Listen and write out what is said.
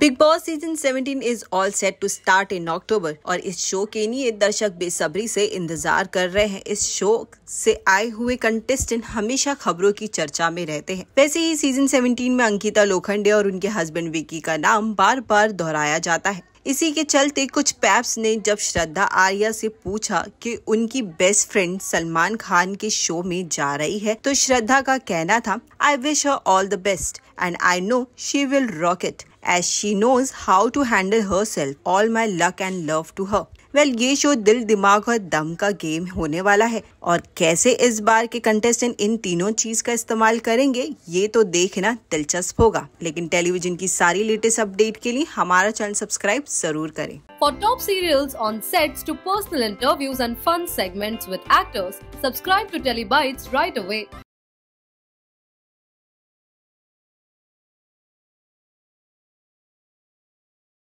big Boss season 17 is all set to start in October और इस show के लिए दर्शक बेसब्री से इंतजार कर रहे हैं इस शो से आए हुए कंटेस्टेंट हमेशा खबरों की चर्चा में रहते हैं वैसे ही सीजन 17 में अंकिता लोखंडे और उनके हस्बैंड विकी का नाम बार बार दोहराया जाता है इसी के चलते कुछ पैप्स ने जब श्रद्धा आर्या से पूछा कि उनकी बेस्ट फ्रेंड सलमान खान के शो में जा रही है तो श्रद्धा का कहना था I wish all the best and I know she will rock it she knows how to handle herself all my luck and love to her well ये शो दिल दिमाग और दम का गेम होने वाला है और कैसे इस बार के कंटेस्टेंट इन तीनों चीज का इस्तेमाल करेंगे ये तो देखना दिलचस्प होगा लेकिन टेलीविजन की सारी लेटेस्ट अपडेट के लिए हमारा चैनल सब्सक्राइब जरूर करें for top serial on sets to personal interviews and fun segments with actors subscribe to Telebite right away